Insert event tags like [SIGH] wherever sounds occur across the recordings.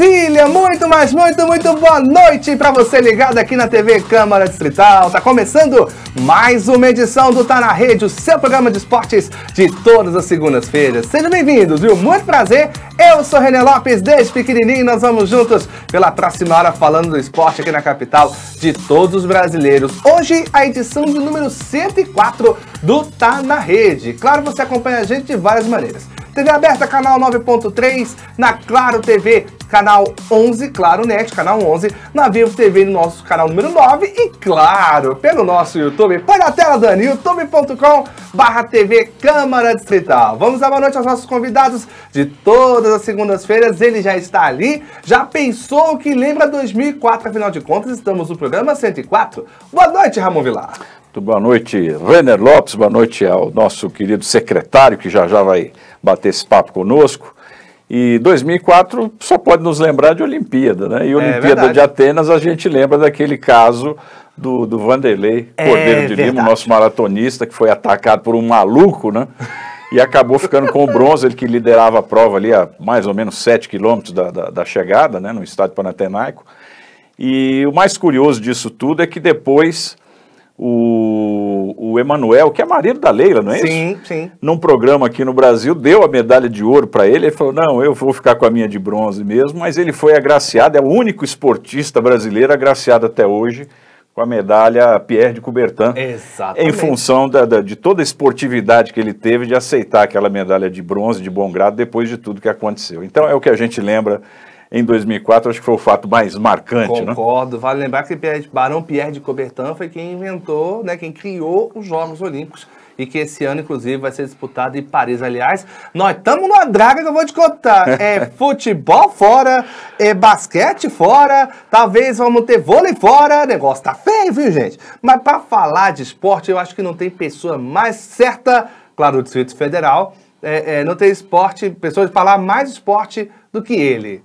¡Sí! amiga, muito, mas muito, muito boa noite para você ligado aqui na TV Câmara Distrital. Tá começando mais uma edição do Tá na Rede, o seu programa de esportes de todas as segundas-feiras. Sejam bem-vindos, viu? Muito prazer. Eu sou René Lopes, desde pequenininho nós vamos juntos pela próxima hora falando do esporte aqui na capital de todos os brasileiros. Hoje a edição de número 104 do Tá na Rede. Claro, você acompanha a gente de várias maneiras. TV aberta, canal 9.3, na Claro TV, canal 11, claro, net, canal 11, na Vivo TV, no nosso canal número 9 e, claro, pelo nosso YouTube. Põe na tela, Dani, youtube.com barra TV Câmara Distrital. Vamos dar boa noite aos nossos convidados de todas as segundas-feiras. Ele já está ali, já pensou que lembra 2004, afinal de contas, estamos no programa 104. Boa noite, Ramon Vilar. Muito boa noite, Renner Lopes, boa noite ao nosso querido secretário, que já já vai bater esse papo conosco. E 2004 só pode nos lembrar de Olimpíada, né? E é Olimpíada é de Atenas a gente lembra daquele caso do, do Vanderlei é Cordeiro é de Lima, nosso maratonista, que foi atacado por um maluco, né? E acabou ficando com o bronze, ele que liderava a prova ali a mais ou menos 7 quilômetros da, da, da chegada, né? No estádio Panatenaico. E o mais curioso disso tudo é que depois o, o Emanuel, que é marido da Leila, não é sim, isso? Sim, sim. Num programa aqui no Brasil, deu a medalha de ouro para ele. Ele falou: não, eu vou ficar com a minha de bronze mesmo. Mas ele foi agraciado, é o único esportista brasileiro agraciado até hoje com a medalha Pierre de Coubertin. Exatamente. Em função da, da, de toda a esportividade que ele teve de aceitar aquela medalha de bronze de bom grado depois de tudo que aconteceu. Então é o que a gente lembra em 2004, acho que foi o fato mais marcante. Né? Concordo. Né? Vale lembrar que Barão Pierre de Coubertin foi quem inventou, né, quem criou os Jogos Olímpicos e que esse ano, inclusive, vai ser disputado em Paris. Aliás, nós estamos numa draga que eu vou te contar. [LAUGHS] É futebol fora, é basquete fora, talvez vamos ter vôlei fora. O negócio tá feio, viu, gente? Mas para falar de esporte, eu acho que não tem pessoa mais certa, claro, do Distrito Federal, é, é, não tem esporte, pessoa de falar mais esporte do que ele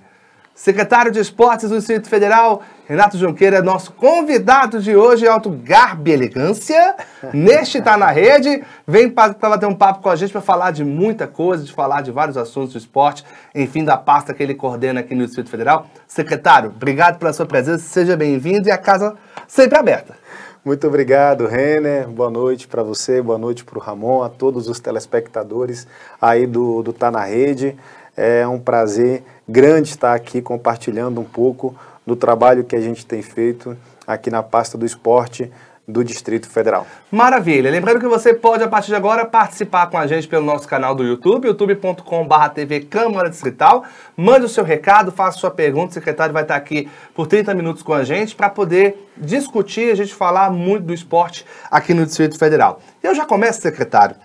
secretário de Esportes do Distrito Federal, Renato Junqueira, nosso convidado de hoje, alto garbe e elegância, [LAUGHS] neste Tá Na Rede, vem para bater um papo com a gente para falar de muita coisa, de falar de vários assuntos do esporte, enfim, da pasta que ele coordena aqui no Distrito Federal. Secretário, obrigado pela sua presença, seja bem-vindo e a casa sempre aberta. Muito obrigado, Renner. Boa noite para você, boa noite para o Ramon, a todos os telespectadores aí do, do Tá Na Rede. É um prazer grande estar aqui compartilhando um pouco do trabalho que a gente tem feito aqui na pasta do esporte do Distrito Federal. Maravilha! Lembrando que você pode, a partir de agora, participar com a gente pelo nosso canal do YouTube, youtube.com.br TV Câmara Distrital. Mande o seu recado, faça sua pergunta, o secretário vai estar aqui por 30 minutos com a gente para poder discutir, a gente falar muito do esporte aqui no Distrito Federal. Eu já começo, secretário,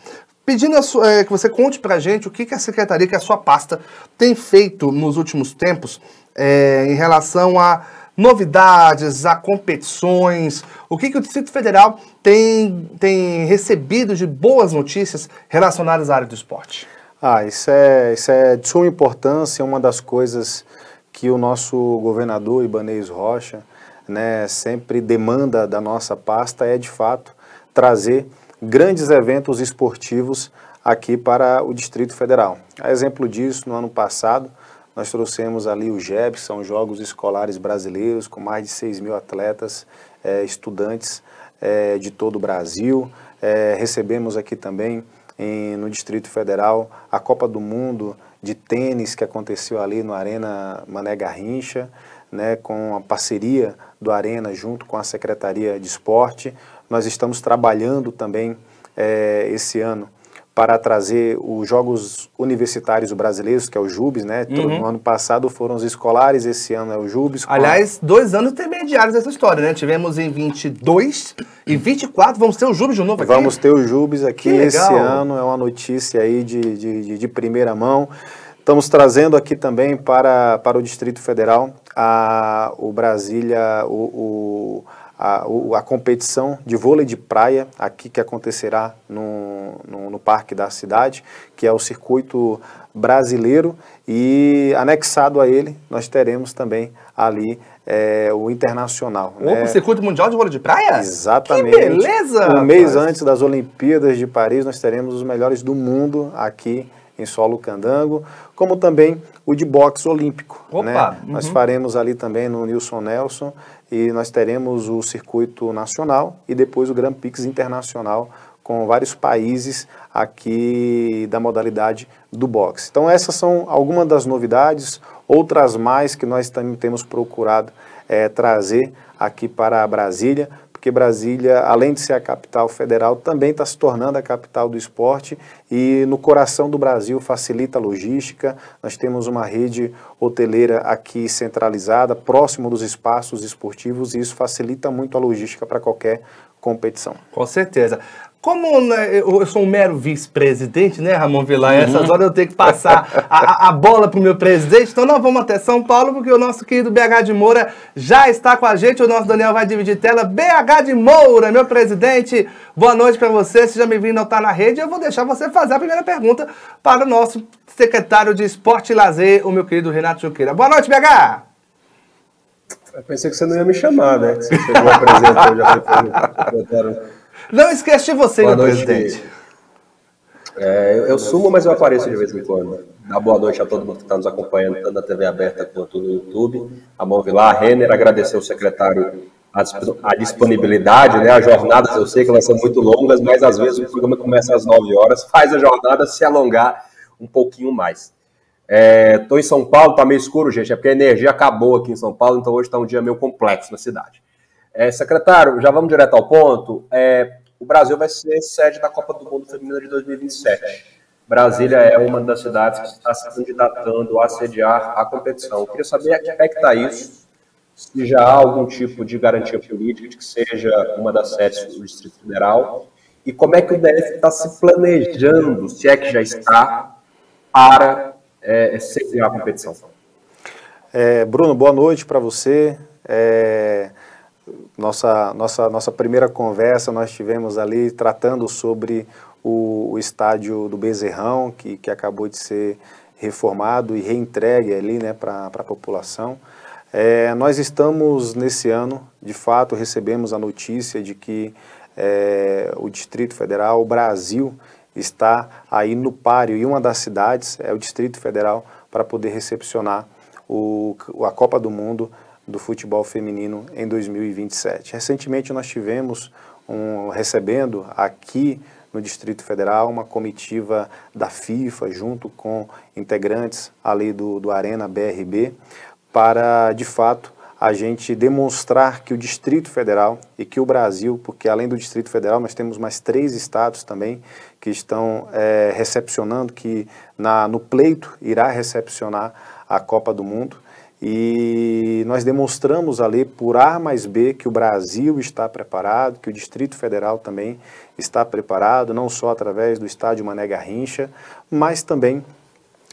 pedindo é, que você conte para a gente o que, que, a secretaria, que a sua pasta tem feito nos últimos tempos é, em relação a novidades, a competições, o que, que o Distrito Federal tem, tem recebido de boas notícias relacionadas à área do esporte. Ah, isso é, isso é de suma importância, uma das coisas que o nosso governador Ibanez Rocha né, sempre demanda da nossa pasta é, de fato, trazer grandes eventos esportivos aqui para o Distrito Federal. A exemplo disso, no ano passado, nós trouxemos ali o JEB, que são Jogos Escolares Brasileiros, com mais de 6 mil atletas, eh, estudantes eh, de todo o Brasil. Eh, recebemos aqui também em, no Distrito Federal a Copa do Mundo de Tênis, que aconteceu ali no Arena Mané Garrincha, né, com a parceria do Arena junto com a Secretaria de Esporte. Nós estamos trabalhando também é, esse ano para trazer os Jogos Universitários Brasileiros, que é o JUBES, né? Uhum. No ano passado foram os escolares, esse ano é o JUBES. Aliás, dois anos intermediários dessa história, né? Tivemos em 22 e 24, vamos ter o JUBES de novo aqui? Vamos ter o JUBES aqui esse ano, é uma notícia aí de, de, de, de primeira mão. Estamos trazendo aqui também para, para o Distrito Federal a, o Brasília, o, o a, a competição de vôlei de praia aqui que acontecerá no, no, no parque da cidade, que é o circuito brasileiro e anexado a ele nós teremos também ali é, o internacional. Opa, né? O circuito mundial de vôlei de praia? Exatamente. Que beleza! Um mês antes das Olimpíadas de Paris nós teremos os melhores do mundo aqui em solo candango, como também o de boxe olímpico. Opa, né? Uhum. Nós faremos ali também no Nilson Nelson e nós teremos o circuito nacional e depois o Grand Prix internacional com vários países aqui da modalidade do boxe. Então essas são algumas das novidades, outras mais que nós também temos procurado é, trazer aqui para Brasília porque Brasília, além de ser a capital federal, também está se tornando a capital do esporte e no coração do Brasil facilita a logística. Nós temos uma rede hoteleira aqui centralizada, próximo dos espaços esportivos, e isso facilita muito a logística para qualquer competição. Com certeza. Como né, eu sou um mero vice-presidente, né, Ramon Vilar? Uhum. Essas horas eu tenho que passar a, a bola para o meu presidente. Então nós vamos até São Paulo, porque o nosso querido BH de Moura já está com a gente. O nosso Daniel vai dividir tela. BH de Moura, meu presidente, boa noite para você. Seja bem-vindo ao Tá na Rede. Eu vou deixar você fazer a primeira pergunta para o nosso secretário de Esporte e Lazer, o meu querido Renato Chuqueira. Boa noite, BH! Eu pensei que você não ia me chamar, né? Você chegou a apresentar, já foi. Não esquece de você, boa meu noite, presidente. É, eu, eu sumo, mas eu apareço de vez em quando. Dá boa noite a todo mundo que está nos acompanhando, tanto na TV aberta quanto no YouTube. lá, a Renner, agradecer ao secretário a, a, disponibilidade, né? As jornadas, eu sei que elas são muito longas, mas às vezes o programa começa às 9 horas, faz a jornada se alongar um pouquinho mais. Estou é, em São Paulo, está meio escuro, gente, é porque a energia acabou aqui em São Paulo, então hoje está um dia meio complexo na cidade. É, secretário, já vamos direto ao ponto. É, o Brasil vai ser sede da Copa do Mundo Feminina de 2027. Brasília é uma das cidades que está se candidatando a sediar a competição. Eu queria saber a é que pé está isso, se já há algum tipo de garantia política de que seja uma das sedes do Distrito Federal, e como é que o DF está se planejando, se é que já está, para é, sediar a competição. É, Bruno, boa noite para você. É nossa, nossa, nossa primeira conversa nós tivemos ali tratando sobre o, o estádio do Bezerrão, que, que acabou de ser reformado e reentregue ali né, para a população. É, nós estamos nesse ano, de fato, recebemos a notícia de que é, o Distrito Federal, o Brasil, está aí no páreo e uma das cidades é o Distrito Federal para poder recepcionar o, a Copa do Mundo do futebol feminino em 2027. Recentemente nós tivemos um, recebendo aqui no Distrito Federal uma comitiva da FIFA junto com integrantes ali do, do Arena BRB para de fato a gente demonstrar que o Distrito Federal e que o Brasil, porque além do Distrito Federal nós temos mais três estados também que estão é, recepcionando, que na, no pleito irá recepcionar a Copa do Mundo. E nós demonstramos ali por A mais B que o Brasil está preparado, que o Distrito Federal também está preparado, não só através do estádio Mané Garrincha, mas também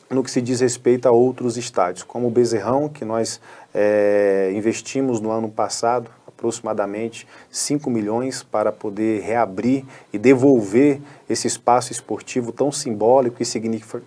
no que se diz respeito a outros estádios, como o Bezerrão, que nós é, investimos no ano passado aproximadamente 5 milhões para poder reabrir e devolver esse espaço esportivo tão simbólico e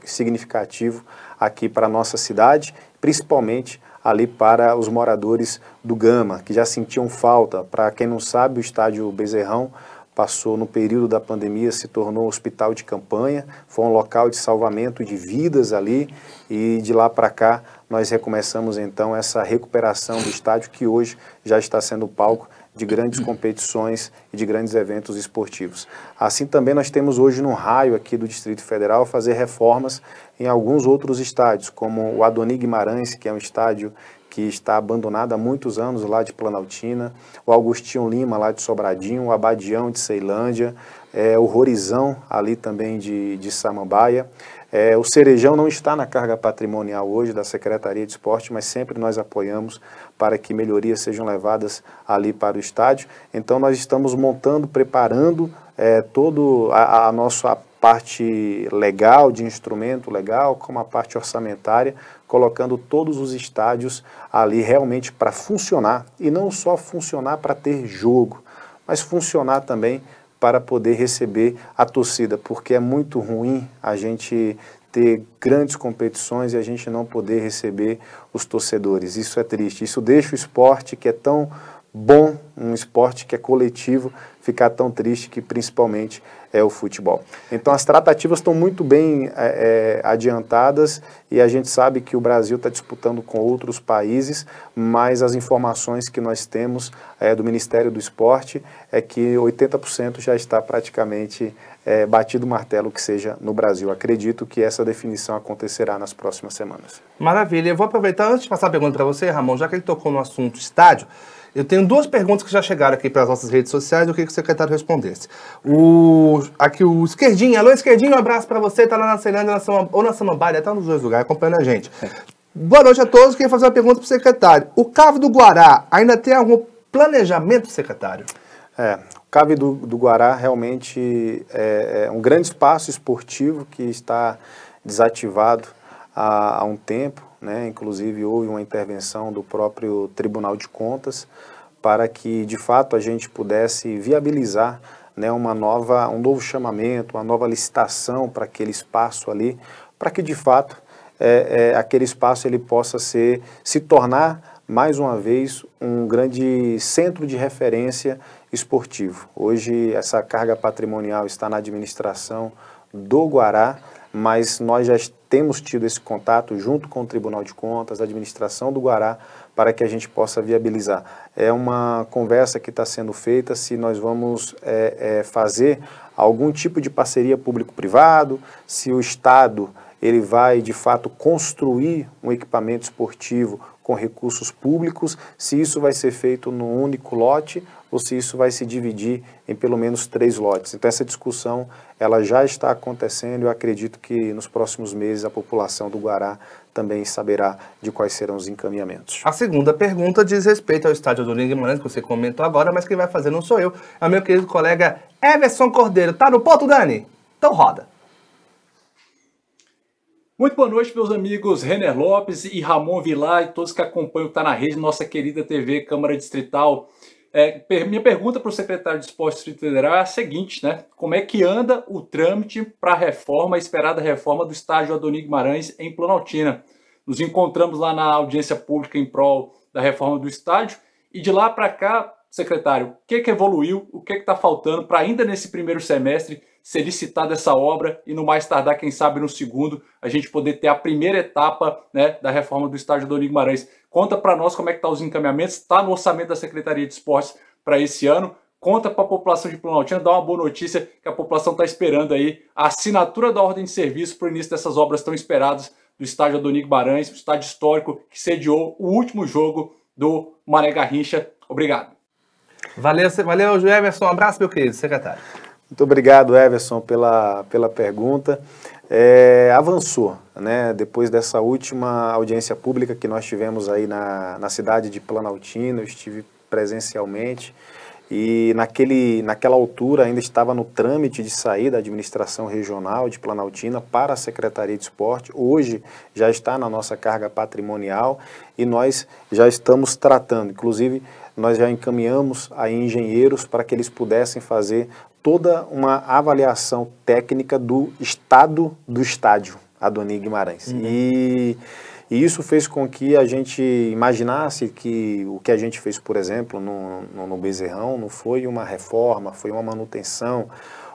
significativo aqui para a nossa cidade, principalmente ali para os moradores do Gama, que já sentiam falta. Para quem não sabe, o estádio Bezerrão passou no período da pandemia, se tornou um hospital de campanha, foi um local de salvamento de vidas ali e de lá para cá nós recomeçamos então essa recuperação do estádio que hoje já está sendo palco de grandes competições e de grandes eventos esportivos. Assim também nós temos hoje no raio aqui do Distrito Federal fazer reformas em alguns outros estádios, como o Adoni Guimarães, que é um estádio que está abandonado há muitos anos lá de Planaltina, o Augustinho Lima lá de Sobradinho, o Abadião de Ceilândia, é, o Rorizão ali também de, de Samambaia. É, o Cerejão não está na carga patrimonial hoje da Secretaria de Esporte, mas sempre nós apoiamos para que melhorias sejam levadas ali para o estádio. Então nós estamos montando, preparando é, todo a, a nossa parte legal, de instrumento legal, como a parte orçamentária, colocando todos os estádios ali realmente para funcionar e não só funcionar para ter jogo, mas funcionar também para poder receber a torcida, porque é muito ruim a gente ter grandes competições e a gente não poder receber os torcedores. Isso é triste. Isso deixa o esporte que é tão bom, um esporte que é coletivo, ficar tão triste que principalmente é o futebol. Então as tratativas estão muito bem é, é adiantadas e a gente sabe que o Brasil está disputando com outros países, mas as informações que nós temos é, do Ministério do Esporte é que 80% já está praticamente é, batido o martelo que seja no Brasil. Acredito que essa definição acontecerá nas próximas semanas. Maravilha. Eu vou aproveitar antes de passar a pergunta para você, Ramon, já que ele tocou no assunto estádio. Eu tenho duas perguntas que já chegaram aqui para as nossas redes sociais, eu queria que o secretário respondesse. O, aqui o Esquerdinho, alô Esquerdinho, um abraço para você, está lá na Ceilândia na ou na Samambaia, está nos dois lugares acompanhando a gente. Boa noite a todos, queria fazer uma pergunta para o secretário. O Cavo do Guará ainda tem algum planejamento, secretário? É, o Cave do, do Guará realmente é, é, um grande espaço esportivo que está desativado há, há um tempo, né? inclusive houve uma intervenção do próprio Tribunal de Contas para que de fato a gente pudesse viabilizar né, uma nova, um novo chamamento, uma nova licitação para aquele espaço ali, para que de fato é, é, aquele espaço ele possa ser, se tornar mais uma vez um grande centro de referência esportivo. Hoje essa carga patrimonial está na administração do Guará, mas nós já temos tido esse contato junto com o Tribunal de Contas, a administração do Guará, para que a gente possa viabilizar. É uma conversa que está sendo feita se nós vamos é, é, fazer algum tipo de parceria público-privado, se o Estado ele vai de fato construir um equipamento esportivo com recursos públicos, se isso vai ser feito num único lote ou se isso vai se dividir em pelo menos três lotes. Então essa discussão ela já está acontecendo. Eu acredito que nos próximos meses a população do Guará também saberá de quais serão os encaminhamentos. A segunda pergunta diz respeito ao estádio do Guimarães, que você comentou agora, mas quem vai fazer não sou eu, é o meu querido colega Everson Cordeiro. Tá no ponto, Dani? Então roda. Muito boa noite, meus amigos Renner Lopes e Ramon Vilar e todos que acompanham o Tá na Rede, nossa querida TV Câmara Distrital. É, minha pergunta para o secretário de Esportes Federal é a seguinte, né? Como é que anda o trâmite para a reforma, a esperada reforma do estádio Adonigo Guimarães em Planaltina? Nos encontramos lá na audiência pública em prol da reforma do estádio e de lá para cá, secretário, o que, é que evoluiu, o que é está faltando para ainda nesse primeiro semestre ser licitada essa obra e no mais tardar, quem sabe no segundo, a gente poder ter a primeira etapa né, da reforma do estádio Adonigo Guimarães. Conta para nós como é que estão tá os encaminhamentos, está no orçamento da Secretaria de Esportes para esse ano. Conta para a população de Planaltina, dá uma boa notícia que a população está esperando aí a assinatura da ordem de serviço para o início dessas obras tão esperadas do estádio Adonico Guimarães, o estádio histórico que sediou o último jogo do Maré Garrincha. Obrigado. Valeu, valeu, Everson. Um abraço, meu querido secretário. Muito obrigado, Everson, pela, pela pergunta é, avançou, né? Depois dessa última audiência pública que nós tivemos aí na, na cidade de Planaltino, eu estive presencialmente e naquele, naquela altura ainda estava no trâmite de sair da administração regional de Planaltina para a Secretaria de Esporte. Hoje já está na nossa carga patrimonial e nós já estamos tratando, inclusive nós já encaminhamos a engenheiros para que eles pudessem fazer toda uma avaliação técnica do estado do estádio Adoni Guimarães. Uhum. E, e, isso fez com que a gente imaginasse que o que a gente fez, por exemplo, no, no, no Bezerrão, não foi uma reforma, foi uma manutenção.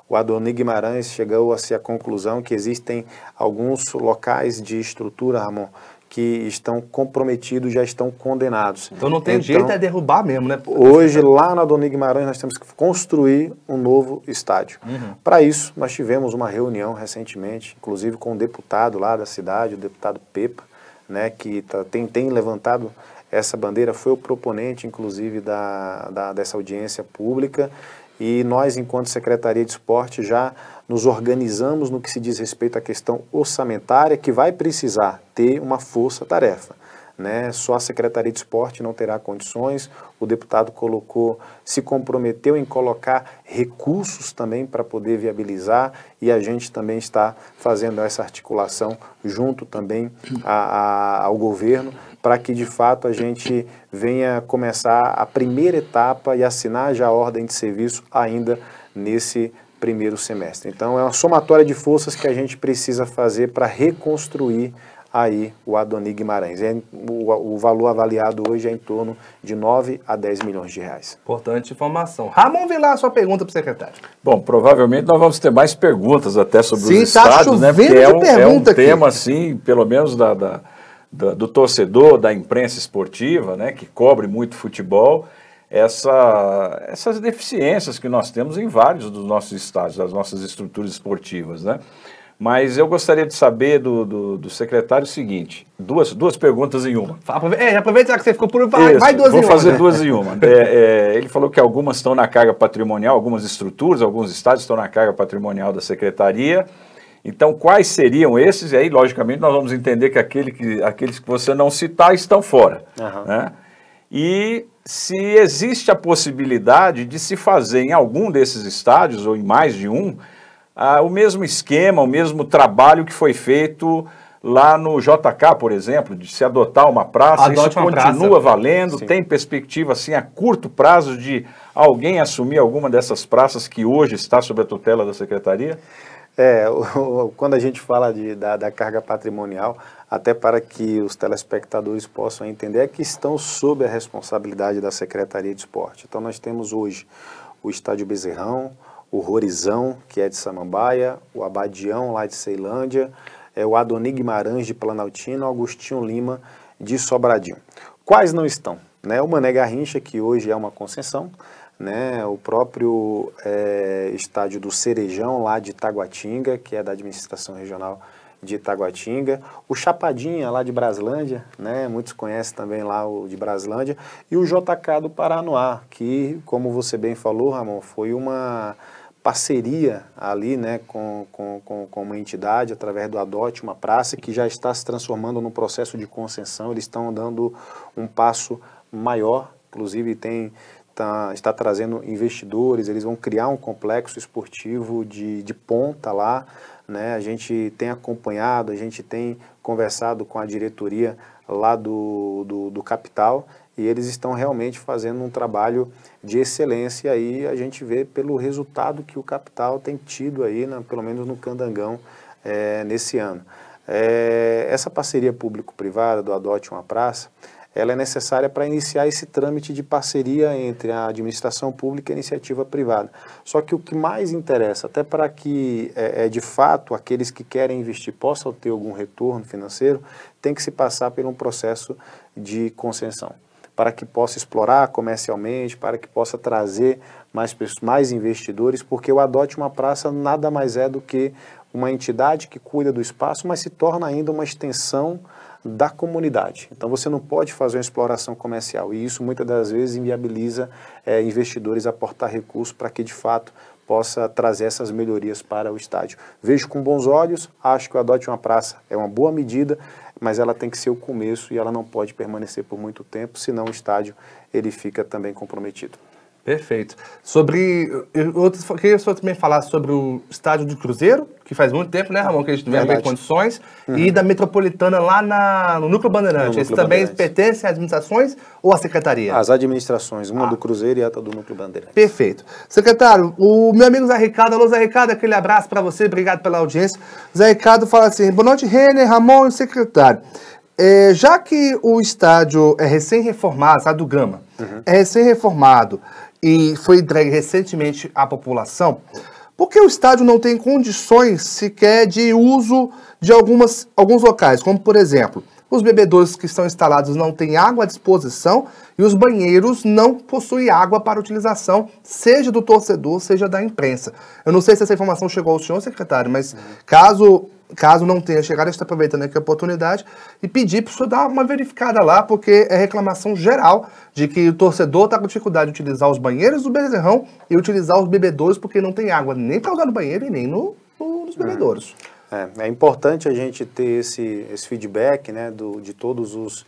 O Adoni Guimarães chegou a ser a conclusão que existem alguns locais de estrutura, Ramon, que estão comprometidos, já estão condenados. Então não tem então, jeito é derrubar mesmo, né? Hoje, lá na Dona Guimarães, nós temos que construir um novo estádio. Uhum. Para isso, nós tivemos uma reunião recentemente, inclusive com um deputado lá da cidade, o deputado Pepa, né, que tá, tem, tem levantado essa bandeira, foi o proponente, inclusive, da, da dessa audiência pública. E nós, enquanto Secretaria de Esporte, já nos organizamos no que se diz respeito à questão orçamentária, que vai precisar ter uma força-tarefa. Né? Só a Secretaria de Esporte não terá condições. O deputado colocou, se comprometeu em colocar recursos também para poder viabilizar e a gente também está fazendo essa articulação junto também a, a, ao governo para que de fato a gente venha começar a primeira etapa e assinar já a ordem de serviço ainda nesse primeiro semestre. Então é uma somatória de forças que a gente precisa fazer para reconstruir aí o Adoni Guimarães. É, o, o, valor avaliado hoje é em torno de 9 a 10 milhões de reais. Importante informação. Ramon Vilar, sua pergunta para o secretário. Bom, provavelmente nós vamos ter mais perguntas até sobre Sim, os tá estados, né? Porque é um, é um tema, assim, pelo menos da, da, da, do torcedor, da imprensa esportiva, né? Que cobre muito futebol essa, essas deficiências que nós temos em vários dos nossos estádios, das nossas estruturas esportivas, né? Mas eu gostaria de saber do, do, do, secretário o seguinte: duas, duas perguntas em uma. É, aproveita já que você ficou por. Vai, Isso, vai duas vou em uma. Vou fazer né? duas em uma. [LAUGHS] É, é, ele falou que algumas estão na carga patrimonial, algumas estruturas, alguns estados estão na carga patrimonial da secretaria. Então, quais seriam esses? E aí, logicamente, nós vamos entender que, aquele que aqueles que você não citar estão fora. Uhum. Né? e se existe a possibilidade de se fazer em algum desses estádios, ou em mais de um, ah, o mesmo esquema, o mesmo trabalho que foi feito lá no JK, por exemplo, de se adotar uma praça, Adote isso uma continua praça. valendo, Sim. tem perspectiva assim a curto prazo de alguém assumir alguma dessas praças que hoje está sob a tutela da secretaria? É, [LAUGHS] o, quando a gente fala de, da, da carga patrimonial, até para que os telespectadores possam entender, é que estão sob a responsabilidade da Secretaria de Esporte. Então, nós temos hoje o Estádio Bezerrão, o Rorizão, que é de Samambaia, o Abadião, lá de Ceilândia, é o Adoni Guimarães, de Planaltino, Agostinho Lima, de Sobradinho. Quais não estão? Né? O Mané Garrincha, que hoje é uma concessão, né? o próprio é, estádio do Cerejão, lá de Taguatinga, que é da administração regional de Itaguatinga, o Chapadinha lá de Braslândia, né? Muitos conhecem também lá o de Braslândia e o JK do Paranoá, que como você bem falou, Ramon, foi uma parceria ali né, com, com, com uma entidade através do Adote, uma praça que já está se transformando num processo de concessão, eles estão dando um passo maior, inclusive tem, tá, está trazendo investidores, eles vão criar um complexo esportivo de, de ponta lá, né? A gente tem acompanhado, a gente tem conversado com a diretoria lá do, do, do Capital e eles estão realmente fazendo um trabalho de excelência e aí a gente vê pelo resultado que o Capital tem tido aí, né? pelo menos no Candangão, é, nesse ano. É, essa parceria público-privada do Adote uma Praça, ela é necessária para iniciar esse trâmite de parceria entre a administração pública e a iniciativa privada. Só que o que mais interessa, até para que, é, é, de fato, aqueles que querem investir possam ter algum retorno financeiro, tem que se passar por um processo de concessão para que possa explorar comercialmente, para que possa trazer mais, mais investidores, porque o Adote uma Praça nada mais é do que uma entidade que cuida do espaço, mas se torna ainda uma extensão da comunidade. Então você não pode fazer uma exploração comercial e isso muitas das vezes inviabiliza é, investidores aportar recursos para que de fato possa trazer essas melhorias para o estádio. Vejo com bons olhos, acho que o Adote uma Praça é uma boa medida, mas ela tem que ser o começo e ela não pode permanecer por muito tempo, senão o estádio ele fica também comprometido. Perfeito. Sobre. Eu queria só também falar sobre o estádio do Cruzeiro, que faz muito tempo, né, Ramon, que a gente não vê em condições, uhum. e da metropolitana lá na, no Núcleo Bandeirante. Eles também pertencem é às administrações ou à secretaria? As administrações, uma ah. do Cruzeiro e outra do Núcleo Bandeirante. Perfeito. Secretário, o meu amigo Zé Ricardo, alô Zé Ricardo, aquele abraço para você, obrigado pela audiência. Zé Ricardo fala assim: boa noite, Renner, Ramon e secretário. É, já que o estádio é recém-reformado, estádio do Gama, uhum. é recém-reformado, e foi entregue recentemente à população, porque o estádio não tem condições sequer de uso de algumas, alguns locais, como por exemplo, os bebedouros que estão instalados não têm água à disposição e os banheiros não possuem água para utilização, seja do torcedor, seja da imprensa. Eu não sei se essa informação chegou ao senhor, secretário, mas caso caso não tenha chegado, está aproveitando aqui a oportunidade e pedir para o senhor dar uma verificada lá, porque é reclamação geral de que o torcedor está com dificuldade de utilizar os banheiros do Bezerrão e utilizar os bebedouros porque não tem água, nem para usar no banheiro e nem no, no nos bebedouros. É, é, é, importante a gente ter esse, esse feedback né, do, de todos os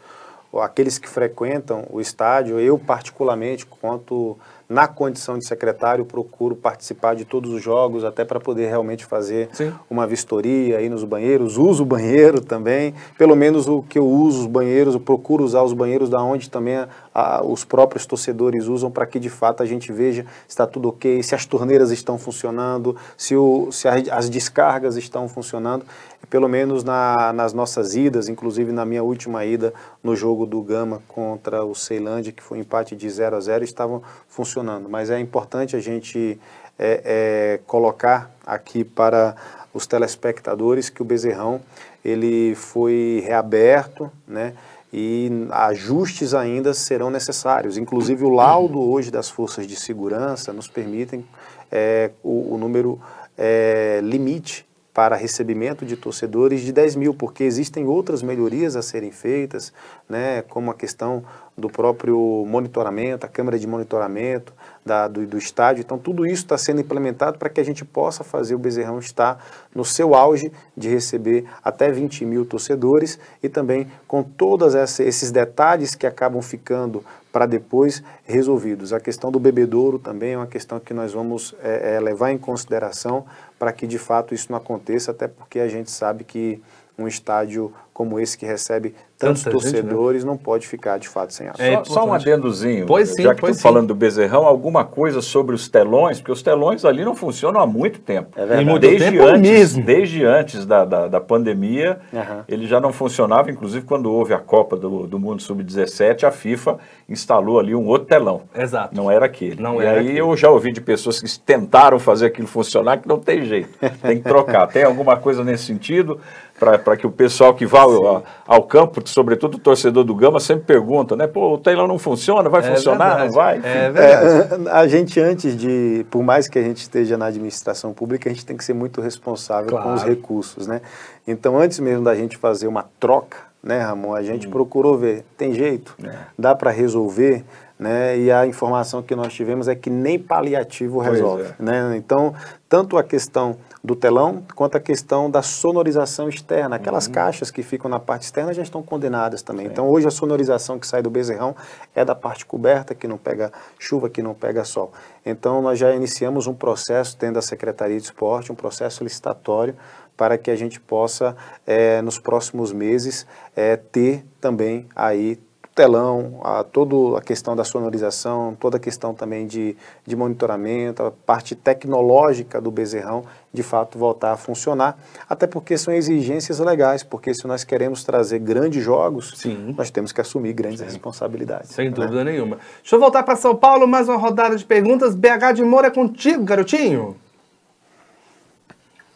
aqueles que frequentam o estádio, eu particularmente, quanto na condição de secretário, procuro participar de todos os jogos, até para poder realmente fazer Sim. uma vistoria aí nos banheiros. Uso o banheiro também, pelo menos o que eu uso os banheiros, eu procuro usar os banheiros da onde também a, a, os próprios torcedores usam para que de fato a gente veja se está tudo ok, se as torneiras estão funcionando, se, o, se as, as descargas estão funcionando pelo menos na, nas nossas idas, inclusive na minha última ida no jogo do Gama contra o Ceilândia, que foi um empate de 0 a 0, estavam funcionando funcionando, mas é importante a gente é, é, colocar aqui para os telespectadores que o Bezerrão ele foi reaberto, né? E ajustes ainda serão necessários. Inclusive o laudo hoje das forças de segurança nos permitem é, o, o, número é, limite para recebimento de torcedores de 10 mil, porque existem outras melhorias a serem feitas, né, como a questão do próprio monitoramento, a câmera de monitoramento da, do, do estádio. Então, tudo isso está sendo implementado para que a gente possa fazer o Bezerrão estar no seu auge de receber até 20 mil torcedores e também com todos esses detalhes que acabam ficando para depois resolvidos. A questão do bebedouro também é uma questão que nós vamos é, é, levar em consideração para que de fato isso não aconteça, até porque a gente sabe que um estádio como esse que recebe tantos Tanta torcedores, gente, né? não pode ficar de fato sem água. É, só, só, um adendozinho. Pois sim, já que estou falando do Bezerrão, alguma coisa sobre os telões, porque os telões ali não funcionam há muito tempo. É verdade. Desde, tempo antes, mesmo. desde antes da, da, da pandemia, uhum. ele já não funcionava. Inclusive, quando houve a Copa do, do Mundo Sub-17, a FIFA instalou ali um outro telão. Exato. Não era aquele. Não e era aí aquele. eu já ouvi de pessoas que tentaram fazer aquilo funcionar que não tem jeito. Tem que trocar. tem alguma coisa nesse sentido? para que o pessoal que vá ao, ao, campo, sobretudo o torcedor do Gama, sempre pergunta, né? Pô, o Taylor não funciona, vai é funcionar, verdade. não vai? É verdade. É, a gente, antes de, por mais que a gente esteja na administração pública, a gente tem que ser muito responsável claro. com os recursos, né? Então, antes mesmo da gente fazer uma troca, né, Ramon? A gente procurou ver, tem jeito, é. dá para resolver, né? E a informação que nós tivemos é que nem paliativo resolve, é. né? Então, tanto a questão do telão quanto a questão da sonorização externa, aquelas uhum. caixas que ficam na parte externa já estão condenadas também. Sim. Então, hoje a sonorização que sai do bezerrão é da parte coberta, que não pega chuva, que não pega sol. Então, nós já iniciamos um processo tendo a Secretaria de Esporte, um processo licitatório para que a gente possa, é, nos próximos meses, é, ter também aí telão, a, toda a questão da sonorização, toda a questão também de, de monitoramento, a parte tecnológica do bezerrão, de fato, voltar a funcionar. Até porque são exigências legais, porque se nós queremos trazer grandes jogos, Sim. nós temos que assumir grandes Sim. responsabilidades. Sem né? dúvida nenhuma. Deixa eu voltar para São Paulo, mais uma rodada de perguntas. BH de Moura é contigo, garotinho.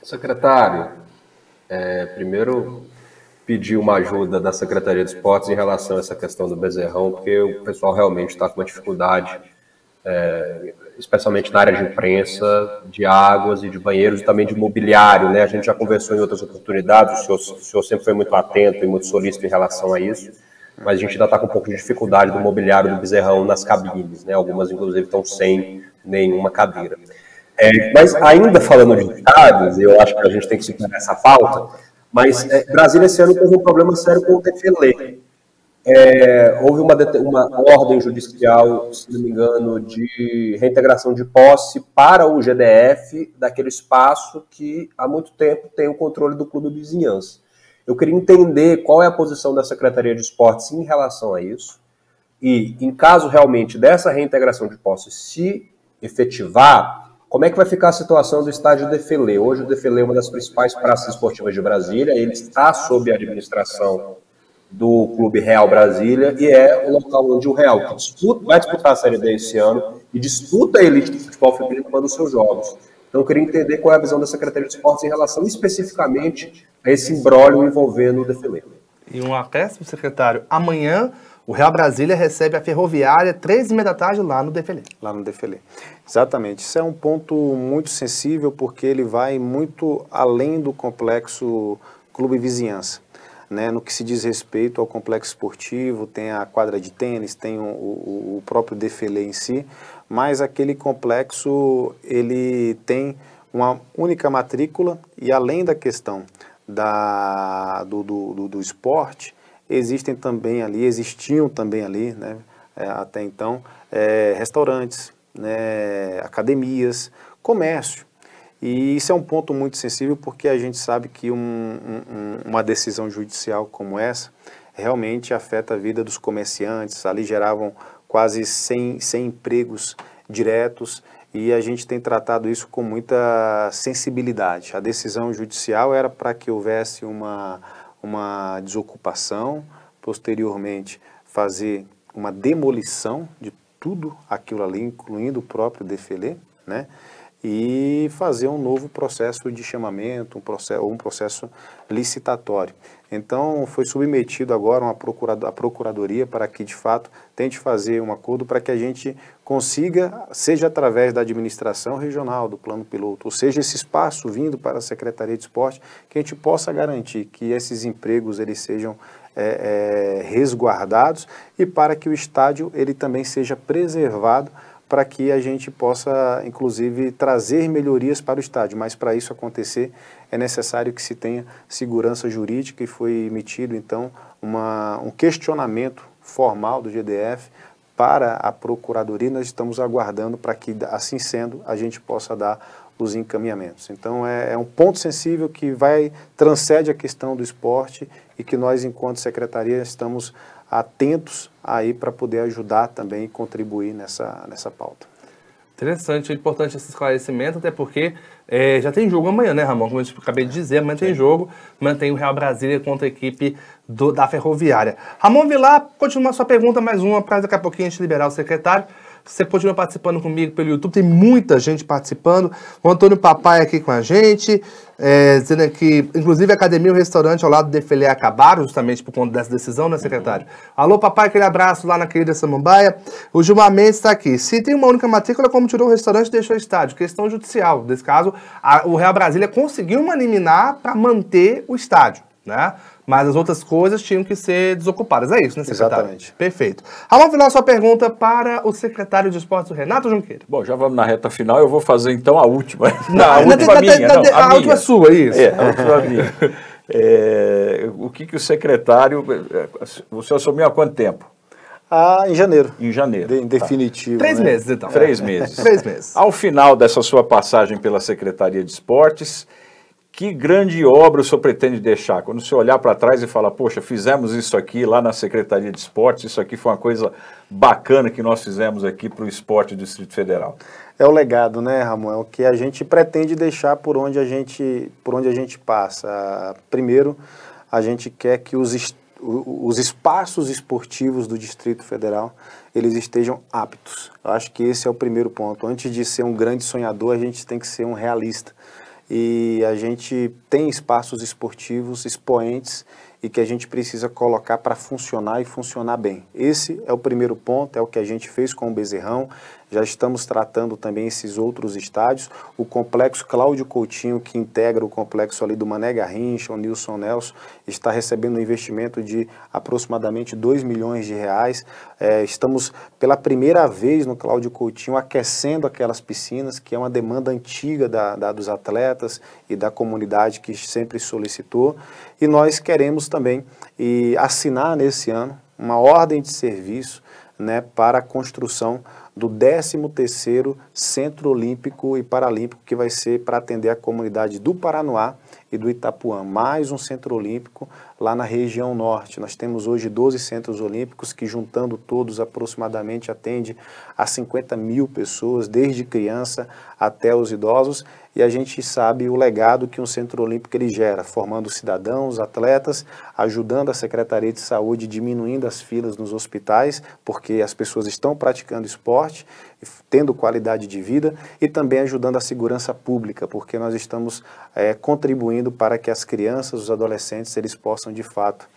Secretário, é, primeiro pedir uma ajuda da Secretaria de Esportes em relação a essa questão do bezerrão, porque o pessoal realmente está com uma dificuldade, é, especialmente na área de imprensa, de águas e de banheiros e também de mobiliário. Né? A gente já conversou em outras oportunidades, o senhor, o senhor sempre foi muito atento e muito solícito em relação a isso, mas a gente ainda está com um pouco de dificuldade do mobiliário do bezerrão nas cabines, né? algumas inclusive estão sem nenhuma cadeira. É, mas ainda falando de ditados, eu acho que a gente tem que superar essa pauta, mas é, Brasília esse ano teve um problema sério com o TFLE. É, houve uma, uma ordem judicial, se não me engano, de reintegração de posse para o GDF daquele espaço que há muito tempo tem o controle do clube vizinhança. Eu queria entender qual é a posição da Secretaria de Esportes em relação a isso e, em caso realmente dessa reintegração de posse se efetivar, como é que vai ficar a situação do estádio Defelê? Hoje o Defelê é uma das principais praças esportivas de Brasília, ele está sob a administração do Clube Real Brasília e é o local onde o Real, que disputa, vai disputar a Série D esse ano e disputa a elite do futebol feminino quando os seus jogos. Então eu queria entender qual é a visão da Secretaria de Esportes em relação especificamente a esse imbróglio envolvendo o Defelê. E um acréscimo, secretário, amanhã o Real Brasília recebe a Ferroviária três e meia da tarde lá no Defelê. Lá no Defelê. Exatamente. Isso é um ponto muito sensível porque ele vai muito além do complexo clube vizinhança. Né, no que se diz respeito ao complexo esportivo, tem a quadra de tênis, tem o, o, o próprio defilê em si, mas aquele complexo ele tem uma única matrícula e além da questão da, do, do, do, do esporte, existem também ali, existiam também ali, né, é, até então, é, restaurantes, né, academias, comércio. E isso é um ponto muito sensível porque a gente sabe que um, um, uma decisão judicial como essa realmente afeta a vida dos comerciantes. Ali geravam quase 100, 100 empregos diretos e a gente tem tratado isso com muita sensibilidade. A decisão judicial era para que houvesse uma uma desocupação, posteriormente fazer uma demolição de tudo aquilo ali, incluindo o próprio defilê, né? e fazer um novo processo de chamamento, um processo, um processo licitatório. Então, foi submetido agora uma procurado, a Procuradoria para que, de fato, tente fazer um acordo para que a gente consiga, seja através da administração regional, do plano piloto, ou seja, esse espaço vindo para a Secretaria de Esporte, que a gente possa garantir que esses empregos eles sejam é, é, resguardados e para que o estádio ele também seja preservado para que a gente possa, inclusive, trazer melhorias para o estádio. Mas para isso acontecer, é necessário que se tenha segurança jurídica e foi emitido, então, uma, um questionamento formal do GDF para a Procuradoria. Nós estamos aguardando para que, assim sendo, a gente possa dar os encaminhamentos. Então é, é, um ponto sensível que vai transcende a questão do esporte e que nós, enquanto secretaria, estamos atentos aí para poder ajudar também e contribuir nessa, nessa pauta. Interessante, é importante esse esclarecimento, até porque é, já tem jogo amanhã, né, Ramon? Como eu acabei de dizer, amanhã tem jogo, amanhã tem o Real Brasília contra a equipe do, da Ferroviária. Ramon Vilar, continua a sua pergunta, mais uma, para daqui a pouquinho a gente liberar o secretário. Você continua participando comigo pelo YouTube, tem muita gente participando. O Antônio Papai aqui com a gente, é, dizendo que, inclusive a academia e o restaurante ao lado de Felé acabaram, justamente por conta dessa decisão, né, secretário? Uhum. Alô, papai, aquele abraço lá na querida Samambaia. O Gilmar Mendes está aqui. Se tem uma única matrícula, como tirou o restaurante e deixou o estádio? Questão judicial. Nesse caso, a, o Real Brasília conseguiu uma liminar para manter o estádio né? Mas as outras coisas tinham que ser desocupadas. É isso, né, secretário? Exatamente. Perfeito. Ramon a sua pergunta para o secretário de Esportes, Renato Junqueira. Bom, já vamos na reta final, eu vou fazer então a última. [LAUGHS] Não, a última é minha. não, a, última sua, é isso. É, a última é minha. [LAUGHS] É, o que, que o secretário. Você assumiu há quanto tempo? Ah, em janeiro. Em janeiro. De, em tá. definitivo. Tá. Três né? meses, então. Três é. meses. [LAUGHS] Três meses. Ao final dessa sua passagem pela Secretaria de Esportes, que grande obra o senhor pretende deixar? Quando o senhor olhar para trás e falar, poxa, fizemos isso aqui lá na Secretaria de Esportes, isso aqui foi uma coisa bacana que nós fizemos aqui para o esporte do Distrito Federal. É o legado, né, Ramon? É o que a gente pretende deixar por onde a gente, por onde a gente passa. Ah, primeiro, a gente quer que os, os espaços esportivos do Distrito Federal eles estejam aptos. Eu acho que esse é o primeiro ponto. Antes de ser um grande sonhador, a gente tem que ser um realista e a gente tem espaços esportivos expoentes e que a gente precisa colocar para funcionar e funcionar bem. Esse é o primeiro ponto, é o que a gente fez com o Bezerrão, já estamos tratando também esses outros estádios, o complexo Cláudio Coutinho, que integra o complexo ali do Mané Garrincha, o Nilson Nelson, está recebendo um investimento de aproximadamente 2 milhões de reais. É, estamos pela primeira vez no Cláudio Coutinho aquecendo aquelas piscinas, que é uma demanda antiga da, da, dos atletas e da comunidade que sempre solicitou. E nós queremos também e, assinar nesse ano uma ordem de serviço né, para a construção do 13º Centro Olímpico e Paralímpico, que vai ser para atender a comunidade do Paranoá e do Itapuã. Mais um centro olímpico lá na região norte. Nós temos hoje 12 centros olímpicos que, juntando todos, aproximadamente atende a 50 mil pessoas, desde criança até os idosos e a gente sabe o legado que um centro olímpico ele gera, formando cidadãos, atletas, ajudando a Secretaria de Saúde, diminuindo as filas nos hospitais, porque as pessoas estão praticando esporte, tendo qualidade de vida e também ajudando a segurança pública, porque nós estamos é, contribuindo para que as crianças, os adolescentes, eles possam de fato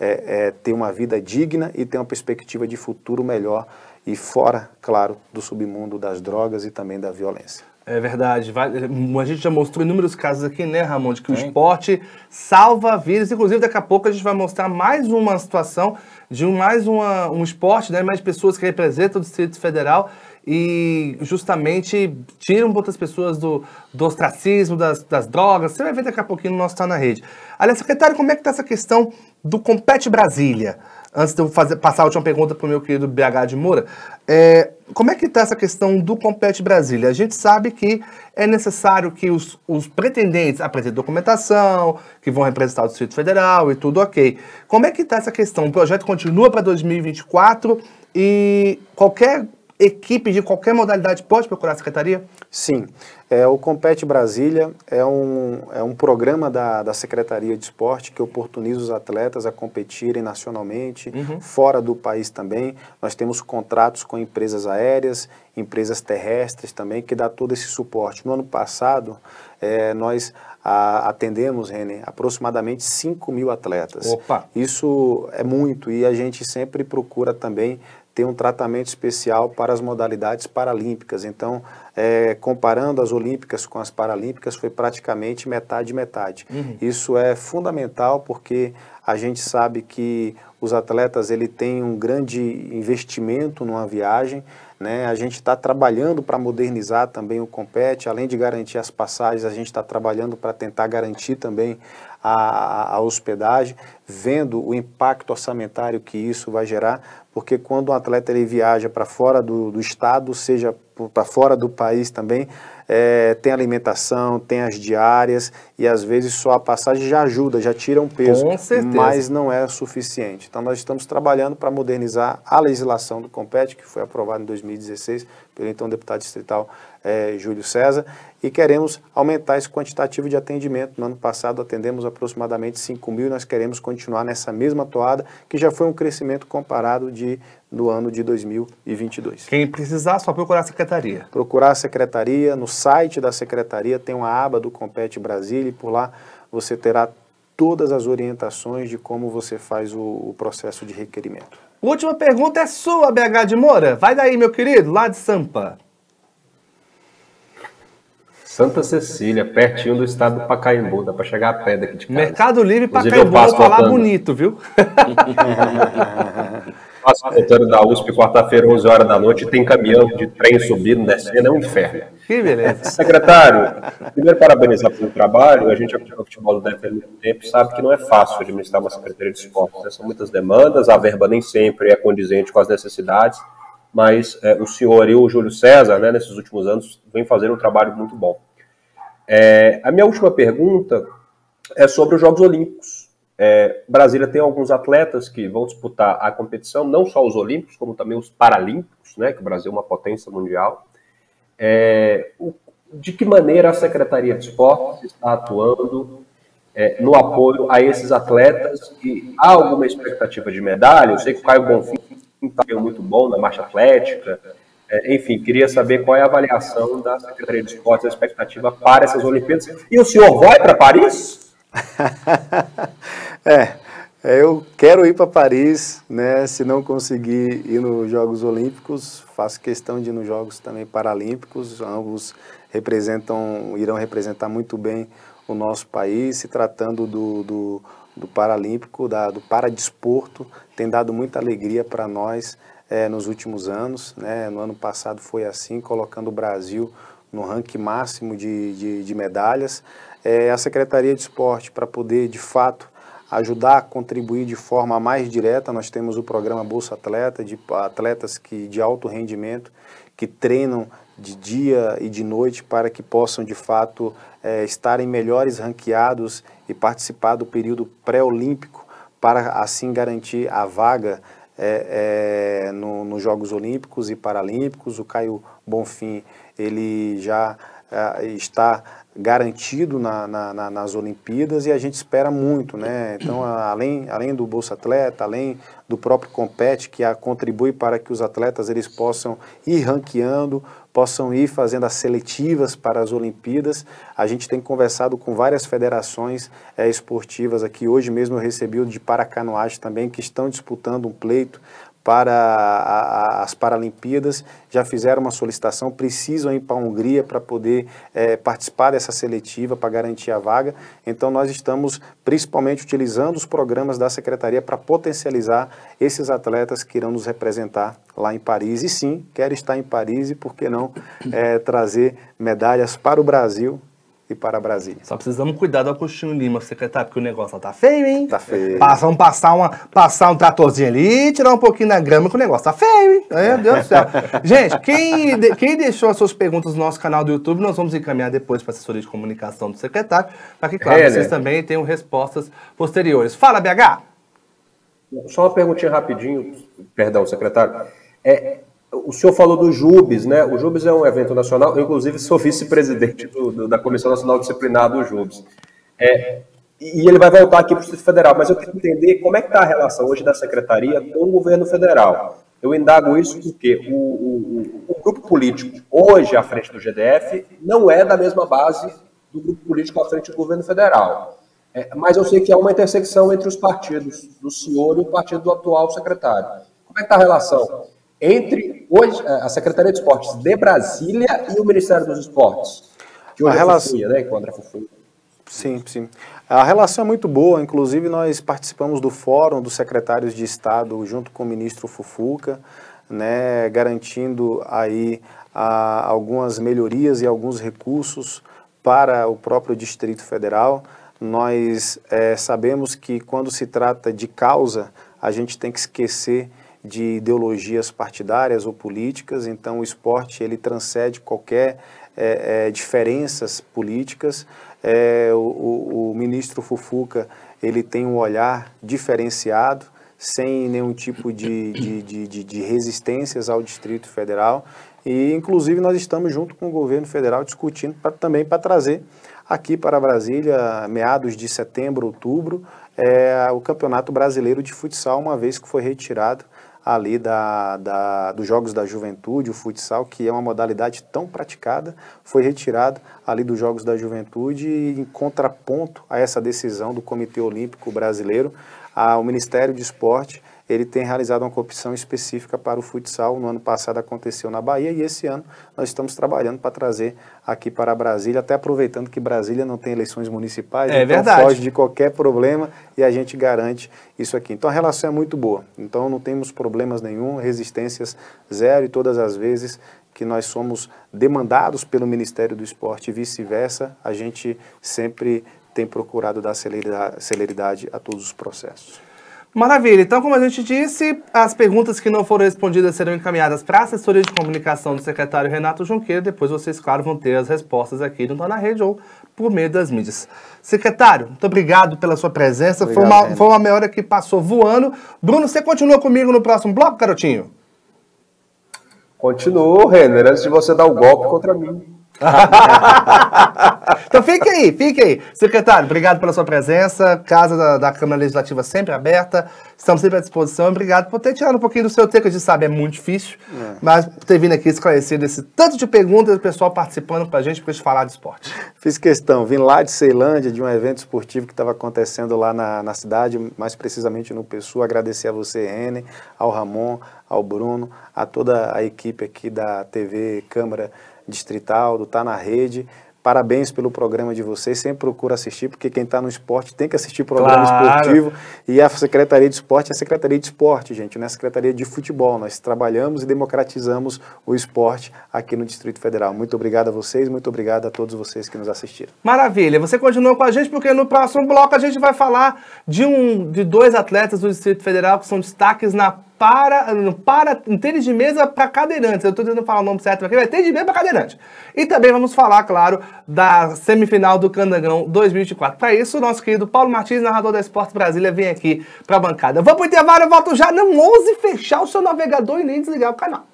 é, é, ter uma vida digna e ter uma perspectiva de futuro melhor e fora, claro, do submundo das drogas e também da violência. É verdade. É, a gente já mostrou inúmeros casos aqui, né, Ramon, de que Sim. o esporte salva vidas. Inclusive, daqui a pouco a gente vai mostrar mais uma situação de mais uma, um esporte, né, mais pessoas que representam o Distrito Federal e justamente tiram outras pessoas do, do ostracismo, das, das drogas. Você vai ver daqui a pouquinho no nosso Tá Na Rede. Aliás, secretário, como é que está essa questão do Compete Brasília? antes de eu fazer, passar a última pergunta para o meu querido BH de Moura, é, como é que está essa questão do Compete Brasília? A gente sabe que é necessário que os, os pretendentes apresentem documentação, que vão representar o Distrito Federal e tudo ok. Como é que está essa questão? O projeto continua para 2024 e qualquer equipe de qualquer modalidade pode procurar a Secretaria? Sim, é, o Compete Brasília é um, é um programa da, da Secretaria de Esporte que oportuniza os atletas a competirem nacionalmente, uhum. fora do país também. Nós temos contratos com empresas aéreas, empresas terrestres também, que dá todo esse suporte. No ano passado, é, nós a, atendemos, René, aproximadamente 5 mil atletas. Opa. Isso é muito e a gente sempre procura também tem um tratamento especial para as modalidades paralímpicas. Então, é, comparando as olímpicas com as paralímpicas, foi praticamente metade metade. Uhum. Isso é fundamental porque a gente sabe que os atletas ele tem um grande investimento numa viagem. Né? A gente está trabalhando para modernizar também o Compete, além de garantir as passagens, a gente está trabalhando para tentar garantir também a, a hospedagem, vendo o impacto orçamentário que isso vai gerar, porque quando um atleta ele viaja para fora do, do estado, seja para fora do país também, é, tem alimentação, tem as diárias e às vezes só a passagem já ajuda, já tira um peso, mas não é suficiente. Então nós estamos trabalhando para modernizar a legislação do Compete, que foi aprovada em 2016 pelo então deputado distrital é, Júlio César, e queremos aumentar esse quantitativo de atendimento. No ano passado atendemos aproximadamente 5 mil, nós queremos continuar nessa mesma toada, que já foi um crescimento comparado de, do ano de 2022. Quem precisar, só procurar a secretaria. Procurar a secretaria, no site da secretaria tem uma aba do Compete Brasília e por lá você terá todas as orientações de como você faz o, o processo de requerimento. Última pergunta é sua, BH de Moura. Vai daí, meu querido, lá de Sampa. Santa Cecília, pertinho do estado do Pacaembu, dá para chegar a pé daqui de casa. Mercado Livre Pacaembu, vou falar bonito, viu? [LAUGHS] passo voltando da USP, quarta-feira, 11 horas da noite, tem caminhão de trem subindo, descendo, é um inferno. Que beleza. [LAUGHS] Secretário, primeiro parabenizar pelo trabalho, a gente acompanha o futebol do DF há muito tempo, sabe que não é fácil administrar uma secretaria de esportes, né? são muitas demandas, a verba nem sempre é condizente com as necessidades, mas é, o senhor e o Júlio César, né, nesses últimos anos, vem fazendo um trabalho muito bom. É, a minha última pergunta é sobre os Jogos Olímpicos. É, Brasília tem alguns atletas que vão disputar a competição, não só os Olímpicos, como também os Paralímpicos, né, que o Brasil é uma potência mundial. É, o, de que maneira a Secretaria de Esportes está atuando é, no apoio a esses atletas? E há alguma expectativa de medalha? Eu sei que o Caio Bonfim está é muito bom na marcha atlética, é, enfim, queria saber qual é a avaliação da Secretaria de Esportes, a expectativa para essas Olimpíadas. E o senhor vai para Paris? [LAUGHS] é, eu quero ir para Paris, né? Se não conseguir ir nos Jogos Olímpicos, faço questão de ir nos Jogos também Paralímpicos. Ambos representam, irão representar muito bem o nosso país, se tratando do, do, do Paralímpico, da, do Paradesporto, tem dado muita alegria para nós é, nos últimos anos. Né? No ano passado foi assim, colocando o Brasil no ranking máximo de, de, de medalhas. É, a Secretaria de Esporte, para poder de fato ajudar a contribuir de forma mais direta, nós temos o programa Bolsa Atleta, de atletas que, de alto rendimento que treinam de dia e de noite para que possam de fato é, estarem melhores ranqueados e participar do período pré-olímpico para assim garantir a vaga é, é, no, nos Jogos Olímpicos e Paralímpicos. O Caio Bonfim ele já ah, está garantido na, na, na, nas Olimpíadas e a gente espera muito, né? Então, a, além, além do Bolsa Atleta, além do próprio Compete, que a, contribui para que os atletas eles possam ir ranqueando, possam ir fazendo as seletivas para as Olimpíadas, a gente tem conversado com várias federações é, esportivas aqui. Hoje mesmo eu recebi o de Paracanoagem também, que estão disputando um pleito para a, a, as Paralimpíadas, já fizeram uma solicitação, precisam ir para a Hungria para poder é, participar dessa seletiva, para garantir a vaga. Então, nós estamos principalmente utilizando os programas da Secretaria para potencializar esses atletas que irão nos representar lá em Paris. E sim, quero estar em Paris e, por que não, é, trazer medalhas para o Brasil e para Brasília. Só precisamos cuidar do Agostinho Lima, secretário, porque o negócio tá feio, hein? Tá feio. Vamos passar, uma, passar um tratorzinho ali, tirar um pouquinho da grama, que o negócio tá feio, hein? Meu é. Deus do céu. Gente, quem, de, quem deixou as suas perguntas no nosso canal do YouTube, nós vamos encaminhar depois para a assessoria de comunicação do secretário, para que, claro, é, vocês né? também tenham respostas posteriores. Fala, BH! Só uma perguntinha rapidinho, perdão, secretário. É, o senhor falou do JUBES, né? O JUBES é um evento nacional, eu, inclusive, sou vice-presidente da Comissão Nacional Disciplinar do JUBES. É, e ele vai voltar aqui para o Distrito Federal, mas eu quero entender como é que está a relação hoje da Secretaria com o governo federal. Eu indago isso porque o, o, o, grupo político hoje à frente do GDF não é da mesma base do grupo político à frente do governo federal. É, mas eu sei que há uma intersecção entre os partidos do senhor e o partido do atual secretário. Como é que está a relação entre hoje a Secretaria de Esportes de Brasília e o Ministério dos Esportes. Que hoje a é relação... né? com o André Fufuia. Sim, sim. A relação é muito boa, inclusive nós participamos do fórum dos secretários de Estado junto com o ministro Fufuca, né, garantindo aí a, algumas melhorias e alguns recursos para o próprio Distrito Federal. Nós é, sabemos que quando se trata de causa, a gente tem que esquecer de ideologias partidárias ou políticas, então o esporte ele transcende qualquer é, é, diferenças políticas. É, o, o, ministro Fufuca ele tem um olhar diferenciado, sem nenhum tipo de, de, de, de, resistências ao Distrito Federal. E, inclusive, nós estamos junto com o governo federal discutindo pra, também para trazer aqui para Brasília, meados de setembro, outubro, é, o Campeonato Brasileiro de Futsal, uma vez que foi retirado ali da, da, dos Jogos da Juventude, o futsal, que é uma modalidade tão praticada, foi retirado ali dos Jogos da Juventude em contraponto a essa decisão do Comitê Olímpico Brasileiro, ao Ministério de Esporte ele tem realizado uma competição específica para o futsal. No ano passado aconteceu na Bahia e esse ano nós estamos trabalhando para trazer aqui para Brasília, até aproveitando que Brasília não tem eleições municipais, é então verdade. foge de qualquer problema e a gente garante isso aqui. Então a relação é muito boa. Então não temos problemas nenhum, resistências zero e todas as vezes que nós somos demandados pelo Ministério do Esporte e vice-versa, a gente sempre tem procurado dar celeridade, celeridade a todos os processos. Maravilha. Então, como a gente disse, as perguntas que não foram respondidas serão encaminhadas para a assessoria de comunicação do secretário Renato Junqueira. Depois vocês, claro, vão ter as respostas aqui no Tá na Rede ou por meio das mídias. Secretário, muito obrigado pela sua presença. Obrigado, foi, uma, meia hora que passou voando. Bruno, você continua comigo no próximo bloco, garotinho? Continuo, Renner, antes de você dar o golpe contra mim. [LAUGHS] então fique aí, fique aí. Secretário, obrigado pela sua presença. Casa da, da, Câmara Legislativa sempre aberta. Estamos sempre à disposição. Obrigado por ter tirado um pouquinho do seu tempo, que a gente sabe é muito difícil. É. Mas ter vindo aqui esclarecido esse tanto de perguntas do pessoal participando com a gente para gente falar de esporte. Fiz questão. Vim lá de Ceilândia, de um evento esportivo que estava acontecendo lá na, na cidade, mais precisamente no Pessoa. Agradecer a você, Ene, ao Ramon, ao Bruno, a toda a equipe aqui da TV Câmara Legislativa distrital, do Tá na Rede. Parabéns pelo programa de vocês. Sempre procura assistir, porque quem está no esporte tem que assistir programa claro. esportivo. E a Secretaria de Esporte é a Secretaria de Esporte, gente, não é a Secretaria de Futebol. Nós trabalhamos e democratizamos o esporte aqui no Distrito Federal. Muito obrigado a vocês, muito obrigado a todos vocês que nos assistiram. Maravilha. Você continua com a gente, porque no próximo bloco a gente vai falar de, um, de dois atletas do Distrito Federal que são destaques na para, para um tênis de mesa para cadeirantes. Eu estou tentando falar o nome certo aqui, mas tênis de mesa para cadeirantes. E também vamos falar, claro, da semifinal do Candangão 2024. Para isso, o nosso querido Paulo Martins, narrador da Esporte Brasília, vem aqui para a bancada. Vamos para o intervalo, eu volto já. Não ouse fechar o seu navegador e nem desligar o canal.